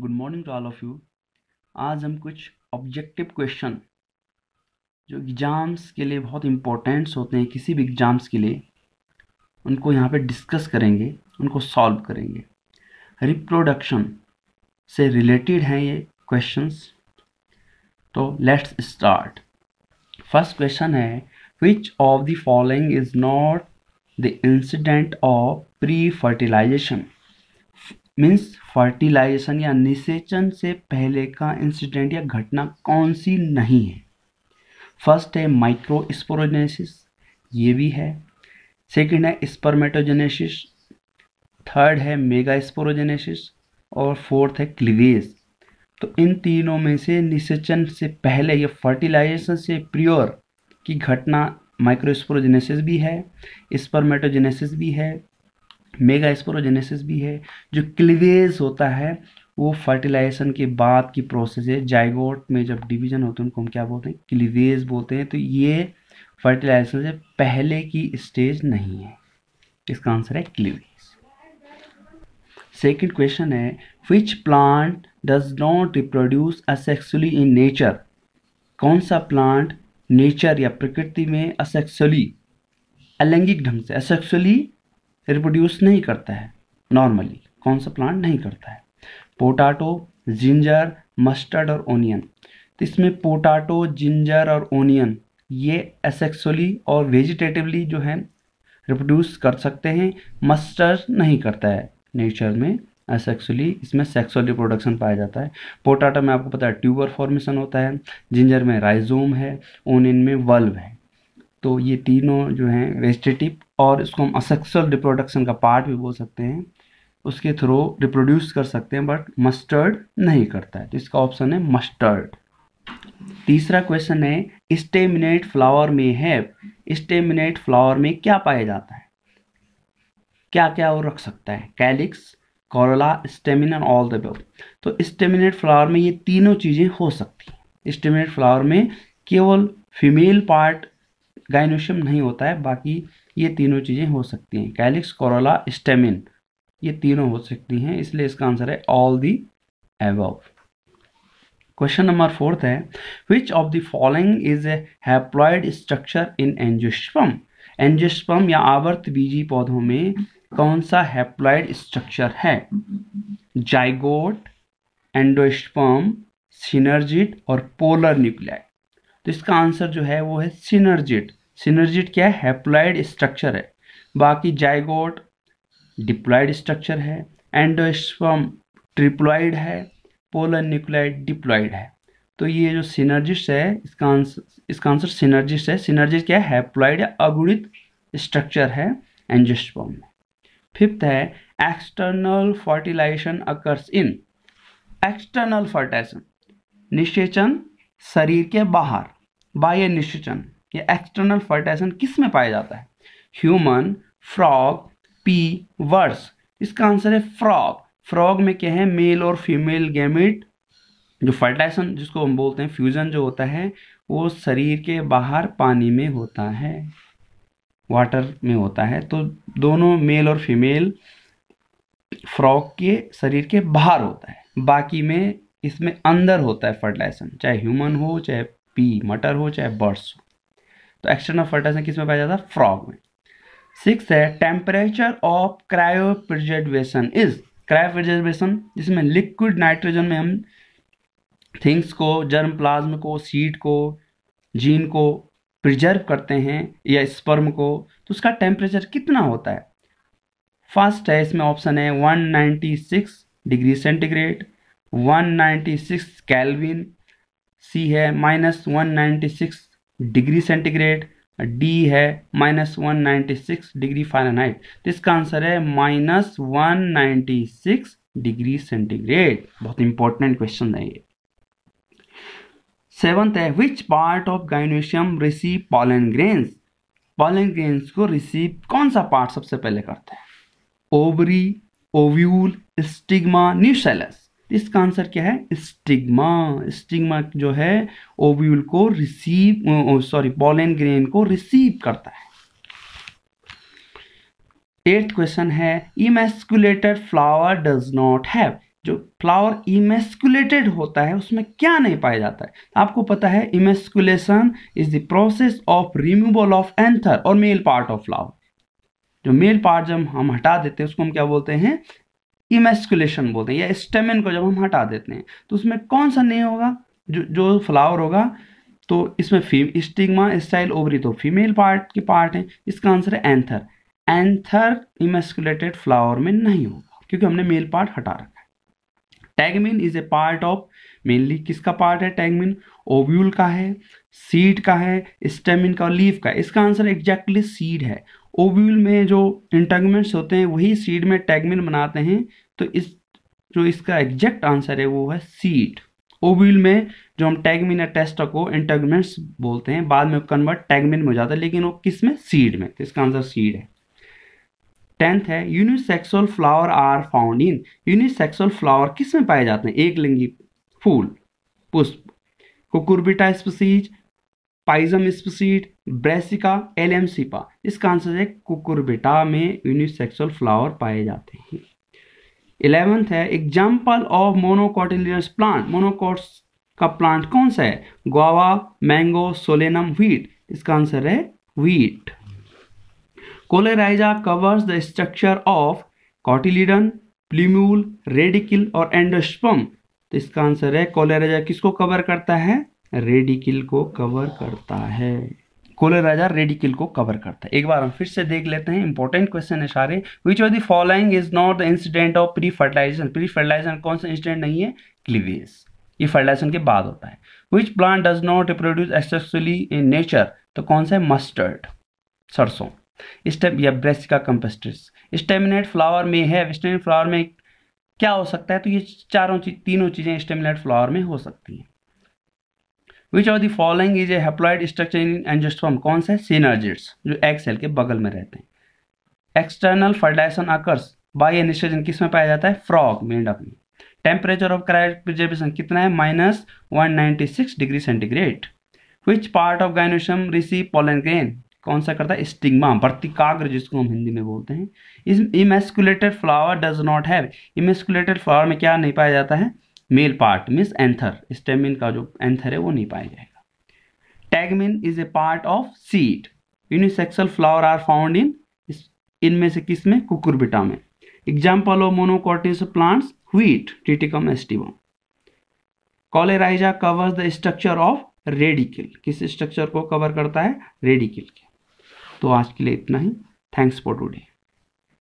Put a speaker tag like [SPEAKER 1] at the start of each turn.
[SPEAKER 1] good morning to all of you आज हम कुछ ऑब्जेक्टिव क्वेश्चन जो एग्ज़ाम्स के लिए बहुत इम्पोर्टेंट्स होते हैं किसी भी एग्ज़ाम्स के लिए उनको यहाँ पे डिस्कस करेंगे उनको सॉल्व करेंगे रिप्रोडक्शन से रिलेटेड हैं ये क्वेश्चंस तो लेट्स स्टार्ट फर्स्ट क्वेश्चन है which of the following is not the incident of pre fertilization means fertilization या निषेचन से पहले का इंसिडेंट या घटना कौन सी नहीं है फर्स्ट है माइक्रोस्पोरोजेनेसिस ये भी है सेकंड है स्पर्मेटोजेनेसिस थर्ड है मेगा स्पोरोजेनेसिस और फोर्थ है क्लिवेज तो इन तीनों में से निषेचन से पहले या फर्टिलाइजेशन से प्योर की घटना माइक्रोस्पोरोजेनेसिस भी है स्पर्मेटोजेनेसिस भी है मेगा स्पोरोजेनेसिस भी है जो क्लिवेज होता है वो फर्टिलाइजेशन के बाद की प्रोसेस है जाइगोट में जब डिवीजन होते हैं उनको हम क्या बोलते हैं क्लिवेज बोलते हैं तो ये फर्टिलाइजेशन से पहले की स्टेज नहीं है इसका आंसर है क्लिवेज सेकेंड क्वेश्चन है which plant does not reproduce asexually in nature कौन सा प्लांट नेचर या प्रकृति में असेक्सुअली अलैंगिक ढंग से असेक्सुअली रिप्रोड्यूस नहीं करता है नॉर्मली कौन सा प्लांट नहीं करता है पोटाटो जिंजर मस्टर्ड और ओनियन तो इसमें पोटाटो जिंजर और ओनियन ये एसेक्सुअली और वेजिटेटिवली जो है रिप्रोड्यूस कर सकते हैं मस्टर्ड नहीं करता है नेचर में असेक्सुअली इसमें सेक्सुअल रिप्रोडक्शन पाया जाता है पोटाटो में आपको पता है ट्यूबर फॉर्मेशन होता है जिंजर में राइजोम है ओनियन में वल्व है तो ये तीनों जो हैं वेजिटेटिव और इसको हम असेक्सुअल रिप्रोडक्शन का पार्ट भी बोल सकते हैं उसके थ्रू रिप्रोड्यूस कर सकते हैं बट मस्टर्ड नहीं करता है तो इसका ऑप्शन है मस्टर्ड तीसरा क्वेश्चन है स्टेमिनेट फ्लावर में हैव स्टेमिनेट फ्लावर में क्या पाया जाता है क्या क्या वो रख सकता है calyx corolla stamen all the तो स्टेमिनेट फ्लावर में ये तीनों चीज़ें हो सकती हैं स्टेमिनेट फ्लावर में केवल फीमेल पार्ट गाइनोशियम नहीं होता है बाकी ये तीनों चीज़ें हो सकती हैं कैलिक्स कोरोला स्टेमिन ये तीनों हो सकती हैं इसलिए इसका आंसर है ऑल दी एव क्वेश्चन नंबर फोर्थ है which of the following is a haploid structure in angiosperm angiosperm या आवर्त बीजी पौधों में कौन सा हैप्लॉयड स्ट्रक्चर है जाइगोट एंडोस्पम सिनर्जिट और पोलर न्यूक्लियाई तो इसका आंसर जो है वो है सिनर्जिट सिनर्जिट क्या है हेप्लॉइड स्ट्रक्चर है बाकी जाइगोट डिप्लॉइड स्ट्रक्चर है एंडोस्पर्म ट्रिप्लॉइड है पोलर न्यूक्लाइड डिप्लॉइड है तो ये जो सिनर्जिस्ट है इसका आंसर इसका आंसर सिनर्जिस्ट है सिनर्जिस्ट क्या है या अगुणित स्ट्रक्चर है एंजिस्पर्म में फिफ्थ है external fertilization occurs in external fertilization निषेचन शरीर के बाहर बाह्य निषेचन या एक्सटर्नल फर्टाइजेशन किस में पाया जाता है ह्यूमन फ्रॉग पी वर्ड्स इसका आंसर है फ्रॉग फ्रॉग में क्या है मेल और फीमेल गैमेट जो फर्टाइजेशन जिसको हम बोलते हैं फ्यूजन जो होता है वो शरीर के बाहर पानी में होता है वाटर में होता है तो दोनों मेल और फीमेल फ्रॉग के शरीर के बाहर होता है बाकी में इसमें अंदर होता है फर्टिलाइजेशन चाहे ह्यूमन हो चाहे पी मटर हो चाहे बर्ड्स हो तो एक्सटर्नल फर्टाइजेशन किस में पाया जाता है फ्रॉग में सिक्स है temperature of cryopreservation is cryopreservation जिसमें लिक्विड नाइट्रोजन में हम थिंग्स को जर्म प्लाज्म को सीड को जीन को प्रिजर्व करते हैं या स्पर्म को तो उसका टेम्परेचर कितना होता है फर्स्ट है इसमें ऑप्शन है 196 डिग्री सेंटीग्रेड 196 कैलविन सी है माइनस 196 डिग्री सेंटीग्रेड डी है minus one ninety six degree fahrenheit तो इसका आंसर है minus one ninety six degree centigrade बहुत इंपॉर्टेंट क्वेश्चन है ये सेवंथ है which part of gynoecium receive pollen grains pollen grains को रिसीव कौन सा पार्ट सबसे पहले करता है ओवरी ओव्यूल स्टिग्मा न्यूसेलस इसका आंसर क्या है स्टिग्मा स्टिग्मा जो है ओव्यूल को रिसीव सॉरी पॉलन ग्रेन को रिसीव करता है एट्थ क्वेश्चन है emasculated flower does not have जो फ्लावर इमेस्कुलेटेड होता है उसमें क्या नहीं पाया जाता है आपको पता है emasculation is the process of removal of anther और मेल पार्ट ऑफ फ्लावर जो मेल पार्ट जब हम हटा देते हैं उसको हम क्या बोलते हैं इमेस्कुलेशन बोलते हैं या स्टेमिन को जब हम हटा देते हैं तो उसमें कौन सा नहीं होगा जो जो फ्लावर होगा तो इसमें फीम स्टिग्मा स्टाइल ओवरी तो फीमेल पार्ट के पार्ट हैं इसका आंसर है एंथर एंथर इमेस्कुलेटेड फ्लावर में नहीं होगा क्योंकि हमने मेल पार्ट हटा रखा है tegmen is a part of mainly किसका पार्ट है टैगमिन ओव्यूल का है सीड का है स्टेमिन का और लीफ का इसका आंसर एग्जैक्टली सीड है ओव्यूल में जो इंटेगमेंट्स होते हैं वही सीड में टैगमिन बनाते हैं तो इस जो इसका एग्जैक्ट आंसर है वो है सीड ओव्यूल में जो हम टैगमिन या टेस्ट को इंटेगमेंट्स बोलते हैं बाद में कन्वर्ट टैगमिन में हो जाता है लेकिन वो किस में सीड में तो इसका आंसर सीड है टेंथ है unisexual flower are found in unisexual flower किस में पाए जाते हैं एक लिंगी फूल पुष्प cucurbita species pisum species brassica allium cepa इसका आंसर है कुकुरबिटा में यूनिसेक्सुअल फ्लावर पाए जाते हैं इलेवेंथ है example of monocotyledonous plant monocots का प्लांट कौन सा है गोवा मैंगो सोलेनम व्हीट इसका आंसर है wheat coleorhiza covers the structure of cotyledon plumule radicle और एंडोस्पम तो इसका आंसर है कोलेराइजा किसको कवर करता है रेडिकल को कवर करता है कोलेराजा रेडिकल को कवर करता है एक बार हम फिर से देख लेते हैं इंपॉर्टेंट क्वेश्चन है सारे which of the following is not the incident of pre fertilization pre fertilization कौन सा इंसिडेंट नहीं है क्लिवेज ये फर्टिलाइजेशन के बाद होता है which plant does not reproduce asexually in nature तो कौन सा है मस्टर्ड सरसों स्टेप या ब्रेस्ट का कंपेस्टिस स्टेमिनेट फ्लावर में है स्टेमिनेट फ्लावर में क्या हो सकता है तो ये चारों चीज तीनों चीज़ें स्टेमिनेट फ्लावर में हो सकती हैं which of the following is a haploid structure in angiosperm कौन सा है सीनर्जिड्स जो एग सेल के बगल में रहते हैं एक्सटर्नल फर्टिलाइजेशन आकर्स बाई एनिस्ट्रोजन किस में पाया जाता है फ्रॉग मेंढक में टेम्परेचर ऑफ क्रायोप्रिजर्वेशन कितना है minus one ninety six degree centigrade which part of gynoecium receive pollen grain कौन सा करता है स्टिग्मा वर्तिकाग्र जिसको हम हिंदी में बोलते हैं इस emasculated flower does not have emasculated flower में क्या नहीं पाया जाता है male part means anther stamen का जो एंथर है वो नहीं पाया जाएगा tegmen is a part of seed unisexual flower are found in इनमें से किस में कुकुरबिटा में example of monocotyledonous plants wheat triticum aestivum coleorhiza covers the structure of radicle किस स्ट्रक्चर को कवर करता है रेडिकल के तो आज के लिए इतना ही थैंक्स फॉर टुडे